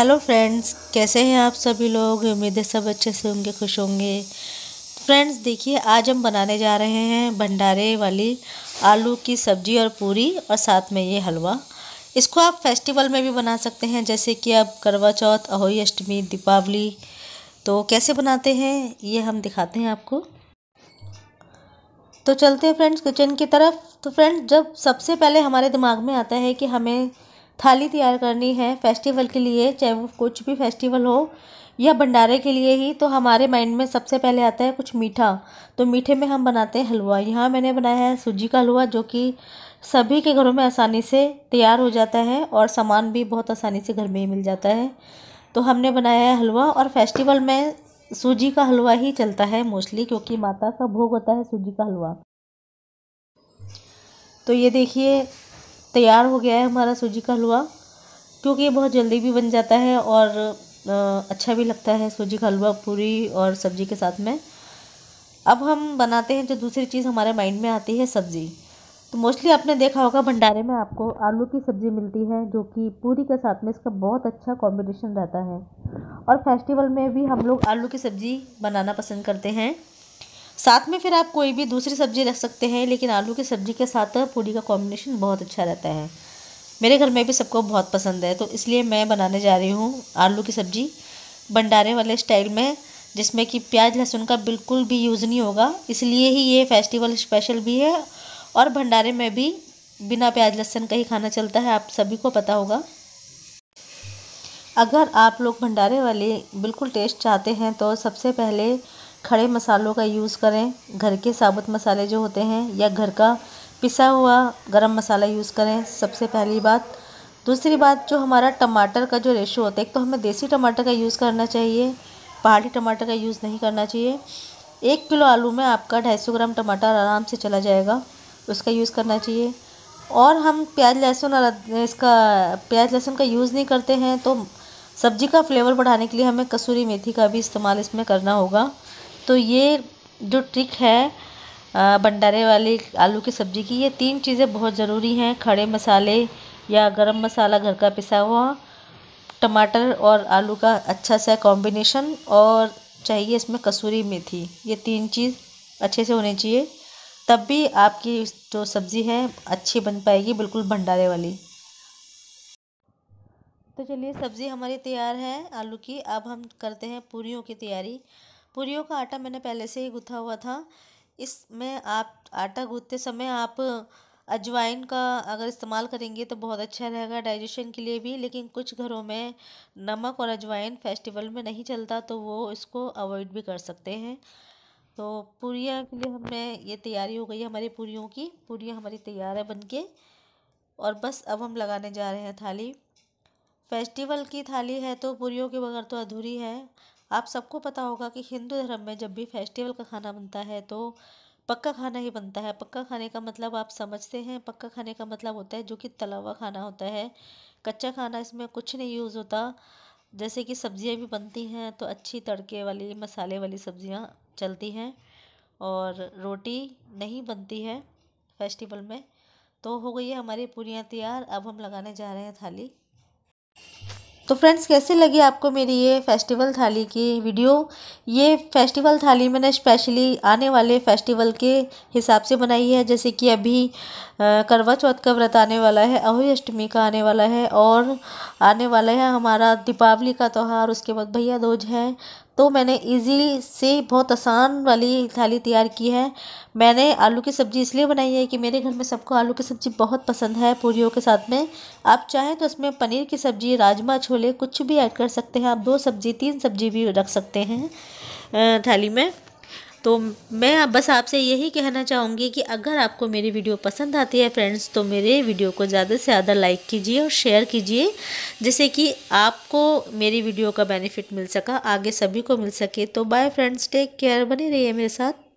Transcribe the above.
hello friends कैसे हैं आप सभी लोग उम्मीद है सब अच्छे से होंगे खुश होंगे फ्रेंड्स देखिए आज हम बनाने जा रहे हैं भंडारे वाली आलू की सब्ज़ी और पूरी और साथ में ये हलवा इसको आप फेस्टिवल में भी बना सकते हैं जैसे कि आप करवा चौथ अहोई अष्टमी दीपावली तो कैसे बनाते हैं ये हम दिखाते हैं आपको तो चलते हैं फ्रेंड्स किचन की तरफ तो फ्रेंड्स जब सबसे पहले हमारे दिमाग में आता है कि हमें थाली तैयार करनी है फेस्टिवल के लिए चाहे वो कुछ भी फेस्टिवल हो या भंडारे के लिए ही तो हमारे माइंड में सबसे पहले आता है कुछ मीठा तो मीठे में हम बनाते हैं हलवा यहाँ मैंने बनाया है सूजी का हलवा जो कि सभी के घरों में आसानी से तैयार हो जाता है और सामान भी बहुत आसानी से घर में ही मिल जाता है तो हमने बनाया है हलवा और फेस्टिवल में सूजी का हलवा ही चलता है मोस्टली क्योंकि माता का भोग होता है सूजी का हलवा तो ये देखिए तैयार हो गया है हमारा सूजी का हलवा क्योंकि ये बहुत जल्दी भी बन जाता है और अच्छा भी लगता है सूजी का हलवा पूरी और सब्जी के साथ में अब हम बनाते हैं जो दूसरी चीज़ हमारे माइंड में आती है सब्ज़ी तो मोस्टली आपने देखा होगा भंडारे में आपको आलू की सब्ज़ी मिलती है जो कि पूरी के साथ में इसका बहुत अच्छा कॉम्बिनेशन रहता है और फेस्टिवल में भी हम लोग आलू की सब्ज़ी बनाना पसंद करते हैं साथ में फिर आप कोई भी दूसरी सब्ज़ी रख सकते हैं लेकिन आलू की सब्ज़ी के साथ पूरी का कॉम्बिनेशन बहुत अच्छा रहता है मेरे घर में भी सबको बहुत पसंद है तो इसलिए मैं बनाने जा रही हूँ आलू की सब्ज़ी भंडारे वाले स्टाइल में जिसमें कि प्याज लहसुन का बिल्कुल भी यूज़ नहीं होगा इसलिए ही ये फेस्टिवल स्पेशल भी है और भंडारे में भी बिना प्याज लहसुन का ही खाना चलता है आप सभी को पता होगा अगर आप लोग भंडारे वाले बिल्कुल टेस्ट चाहते हैं तो सबसे पहले खड़े मसालों का यूज़ करें घर के साबुत मसाले जो होते हैं या घर का पिसा हुआ गरम मसाला यूज़ करें सबसे पहली बात दूसरी बात जो हमारा टमाटर का जो रेशो होता है एक तो हमें देसी टमाटर का यूज़ करना चाहिए पहाड़ी टमाटर का यूज़ नहीं करना चाहिए एक किलो आलू में आपका ढाई सौ ग्राम टमाटर आराम से चला जाएगा उसका यूज़ करना चाहिए और हम प्याज लहसुन और इसका प्याज लहसुन का यूज़ नहीं करते हैं तो सब्ज़ी का फ्लेवर बढ़ाने के लिए हमें कसूरी मेथी का भी इस्तेमाल इसमें करना होगा तो ये जो ट्रिक है भंडारे वाली आलू की सब्ज़ी की ये तीन चीज़ें बहुत ज़रूरी हैं खड़े मसाले या गरम मसाला घर का पिसा हुआ टमाटर और आलू का अच्छा सा कॉम्बिनेशन और चाहिए इसमें कसूरी मेथी ये तीन चीज़ अच्छे से होनी चाहिए तब भी आपकी जो सब्ज़ी है अच्छी बन पाएगी बिल्कुल भंडारे वाली तो चलिए सब्ज़ी हमारी तैयार है आलू की अब हम करते हैं पूरियों की तैयारी पूरियों का आटा मैंने पहले से ही गूँथा हुआ था इसमें आप आटा गूँथते समय आप अजवाइन का अगर इस्तेमाल करेंगे तो बहुत अच्छा रहेगा डाइजेशन के लिए भी लेकिन कुछ घरों में नमक और अजवाइन फेस्टिवल में नहीं चलता तो वो इसको अवॉइड भी कर सकते हैं तो पूरियाँ के लिए हमने ये तैयारी हो गई है हमारी पूरियों की पूरियाँ हमारी तैयार है बन और बस अब हम लगाने जा रहे हैं थाली फेस्टिवल की थाली है तो पूरियों के बगैर तो अधूरी है आप सबको पता होगा कि हिंदू धर्म में जब भी फेस्टिवल का खाना बनता है तो पक्का खाना ही बनता है पक्का खाने का मतलब आप समझते हैं पक्का खाने का मतलब होता है जो कि तला हुआ खाना होता है कच्चा खाना इसमें कुछ नहीं यूज़ होता जैसे कि सब्जियां भी बनती हैं तो अच्छी तड़के वाली मसाले वाली सब्जियां चलती हैं और रोटी नहीं बनती है फेस्टिवल में तो हो गई है हमारी पूरियाँ तैयार अब हम लगाने जा रहे हैं थाली तो फ्रेंड्स कैसे लगी आपको मेरी ये फेस्टिवल थाली की वीडियो ये फेस्टिवल थाली मैंने स्पेशली आने वाले फेस्टिवल के हिसाब से बनाई है जैसे कि अभी करवा चौथ का व्रत आने वाला है अहोई अष्टमी का आने वाला है और आने वाला है हमारा दीपावली का त्यौहार उसके बाद भैया दोज है तो मैंने ईज़ी से बहुत आसान वाली थाली तैयार की है मैंने आलू की सब्ज़ी इसलिए बनाई है कि मेरे घर में सबको आलू की सब्ज़ी बहुत पसंद है पूरियों के साथ में आप चाहें तो इसमें पनीर की सब्ज़ी राजमा छोले कुछ भी ऐड कर सकते हैं आप दो सब्ज़ी तीन सब्ज़ी भी रख सकते हैं थाली में तो मैं बस आपसे यही कहना चाहूँगी कि अगर आपको मेरी वीडियो पसंद आती है फ्रेंड्स तो मेरे वीडियो को ज़्यादा से ज़्यादा लाइक कीजिए और शेयर कीजिए जिससे कि आपको मेरी वीडियो का बेनिफिट मिल सका आगे सभी को मिल सके तो बाय फ्रेंड्स टेक केयर बने रहिए मेरे साथ